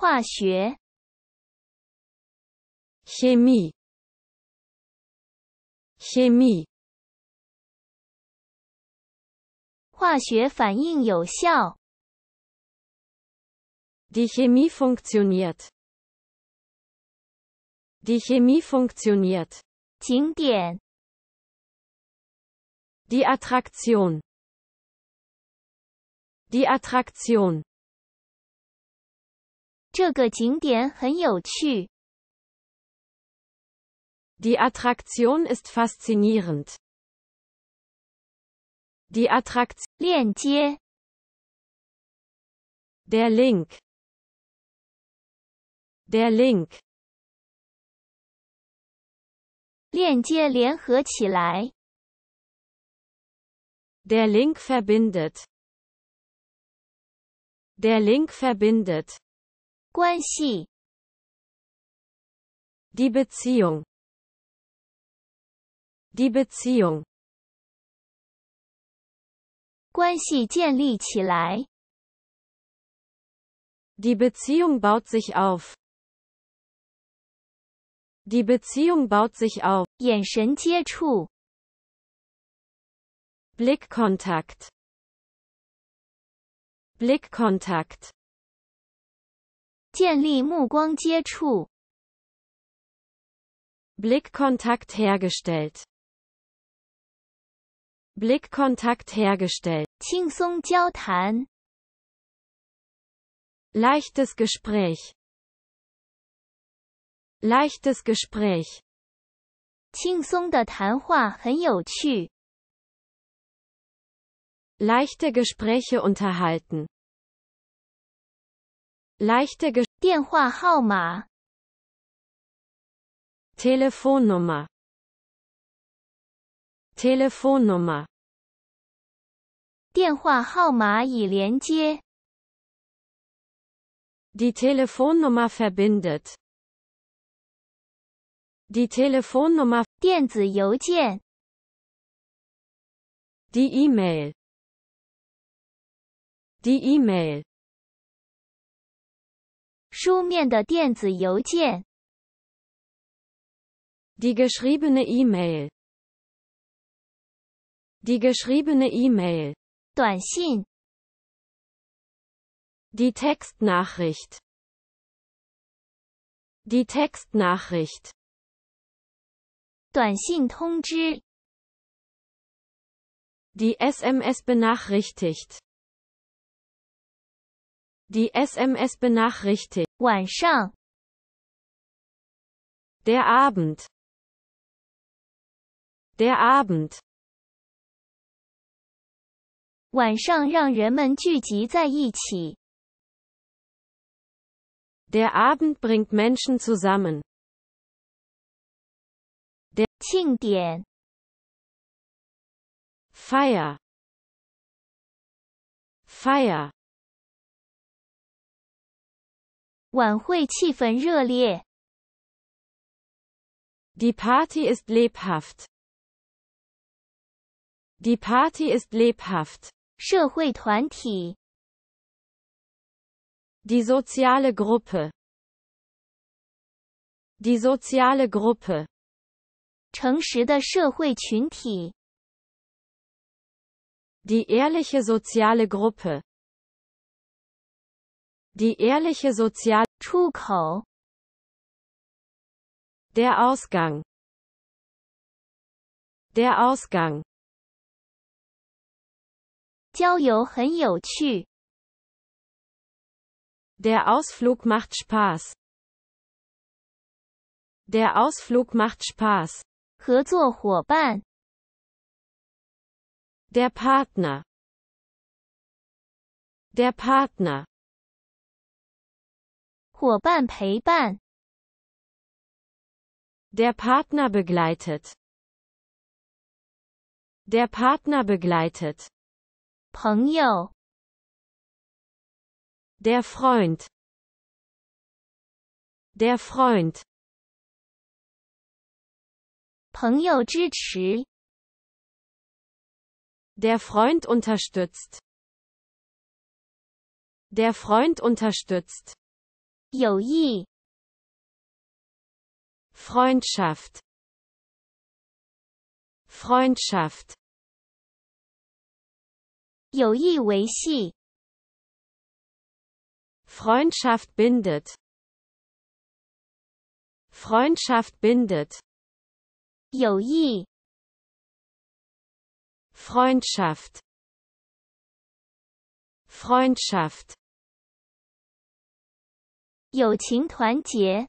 化学 Chemie Chemie 化学反应有效 Die Chemie funktioniert. Die Chemie funktioniert. 景点 Die Attraktion. Die Attraktion. 这个景点很有趣。Die Attraktion ist faszinierend. Die Attraktion 链接 Der Link Der Link 链接联合起来 Der Link verbindet Der Link verbindet 关系 Die Beziehung. Die Beziehung. 关系建立起来 Die Beziehung baut sich auf. Die Beziehung baut sich auf. 眼神接触 Blickkontakt. Blickkontakt. 建立目光接触 Blickkontakt hergestellt Blickkontakt hergestellt 轻松交谈 Leichtes Gespräch Leichtes Gespräch 轻松的谈话很有趣 Leichte Gespräche unterhalten Leichte Gesch 电话号码 Telefonnummer Telefonnummer 电话号码已连接 Die Telefonnummer verbindet Die Telefonnummer 电子邮件 Die E-Mail Die E-Mail 书面的电子邮件。Die geschriebene E-Mail. Die geschriebene E-Mail. 短信。Die Textnachricht. Die Textnachricht. 短信通知。Die SMS benachrichtigt. Die SMS benachrichtigt. 晚上 Der Abend. Der Abend. Der Abend bringt Menschen zusammen. Der 庆典 Feier. Feier. 晚会气氛热烈。Die Party ist lebhaft. Die Party ist lebhaft. 社会团体。Die soziale Gruppe. Die soziale Gruppe. 谨慎的社会群体。Die ehrliche soziale Gruppe. Die ehrliche Sozial Der Ausgang Der Ausgang 郊游很有趣 Der Ausflug macht Spaß Der Ausflug macht Spaß 合作伙伴 Der Partner Der Partner der Partner begleitet. Der Partner begleitet. Der Freund. Der Freund. Der Freund unterstützt. Der Freund unterstützt. 友谊 Freundschaft Freundschaft 友谊维系 Freundschaft bindet Freundschaft bindet 友谊 Freundschaft Freundschaft 友情团结。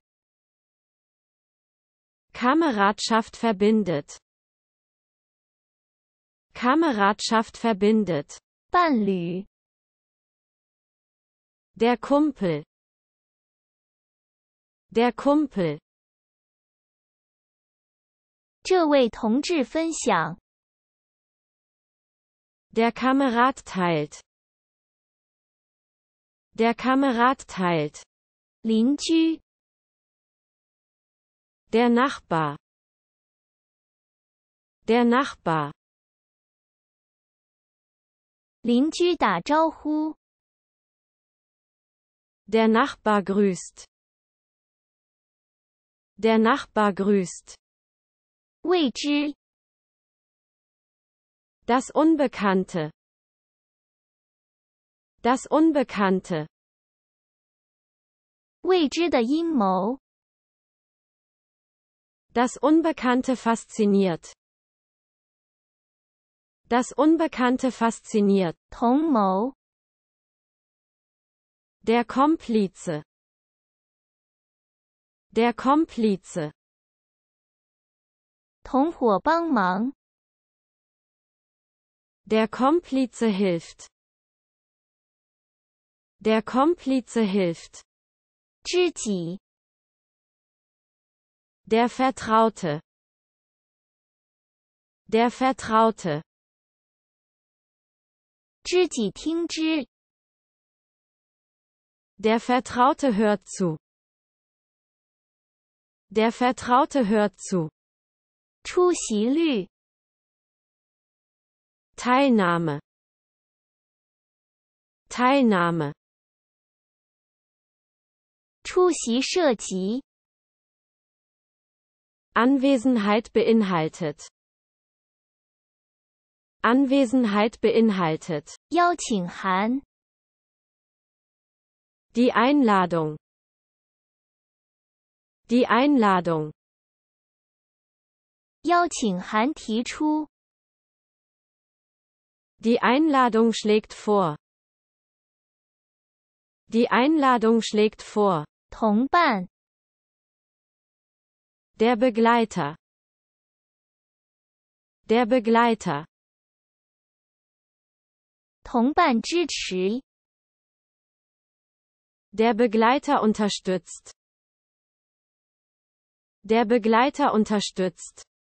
Kameradschaft verbindet. Kameradschaft verbindet. 伴侣。Der Kumpel. Der Kumpel. 这位同志分享。Der Kamerad teilt. Der Kamerad teilt. 邻居，der Nachbar, der Nachbar. Nachbar，邻居打招呼，der Nachbar grüßt, der Nachbar grüßt. grüßt，未知，das Unbekannte, das Unbekannte。das Unbekannte fasziniert. Das Unbekannte fasziniert. Der Komplize. Der Komplize. Der Komplize hilft. Der Komplize hilft. 知己 der Vertraute der Vertraute 知己听之 der Vertraute hört zu der Vertraute hört zu 出席率 Teilnahme Teilnahme 出席涉及 Anwesenheit beinhaltet Anwesenheit beinhaltet 邀请函 die Einladung die Einladung 邀请函提出 die Einladung schlägt vor die Einladung schlägt vor 同伴 der Begleiter der Begleiter 同伴支持 der Begleiter unterstützt der Begleiter unterstützt